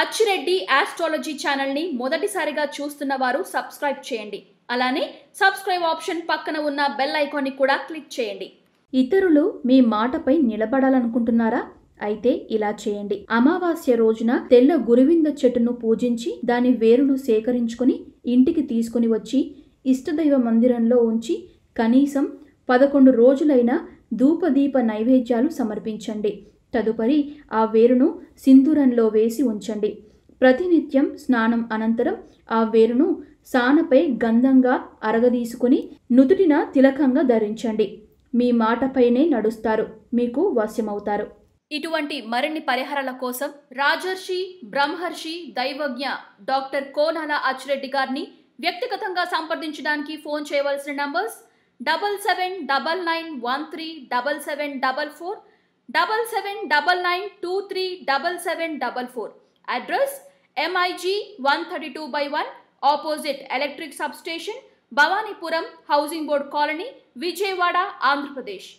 Achi Reddy astrology ఛానల్ని మొదటిసారిగా చూస్తున్న వారు సబ్స్క్రైబ్ చేయండి అలానే సబ్స్క్రైబ్ ఆప్షన్ పక్కన ఉన్న బెల్ ఐకాన్ని కూడా క్లిక్ చేయండి ఇతరులు మీ మాటపై నిలబడాలనుకుంటున్నారా అయితే ఇలా చేయండి అమావాస్య రోజున తెల్ల గురువింద చెట్టును పూజించి దాని వేరును సేకరించుకుని ఇంటికి తీసుకుని వచ్చి ఇష్టదైవ మందిరంలో ఉంచి కనీసం పదకొండు రోజులైన ధూపదీప నైవేద్యాలు సమర్పించండి తదుపరి ఆ వేరును సింధూరంలో వేసి ఉంచండి ప్రతినిత్యం స్నానం అనంతరం ఆ వేరును సానపై గంధంగా అరగదీసుకుని నుదుటిన తిలకంగా ధరించండి మీ మాటపైనే నడుస్తారు మీకు వశ్యమవుతారు ఇటువంటి మరిన్ని పరిహారాల కోసం రాజర్షి బ్రహ్మర్షి దైవజ్ఞ డాక్టర్ కోనాల అచ్చిరెడ్డి గారిని వ్యక్తిగతంగా సంప్రదించడానికి ఫోన్ చేయవలసిన numbers double seven double nine one three double seven double four double seven double nine two three double seven double four address MIG one thirty two by one opposite electric substation Bhavanipuram housing board colony Vijayawada Andhra Pradesh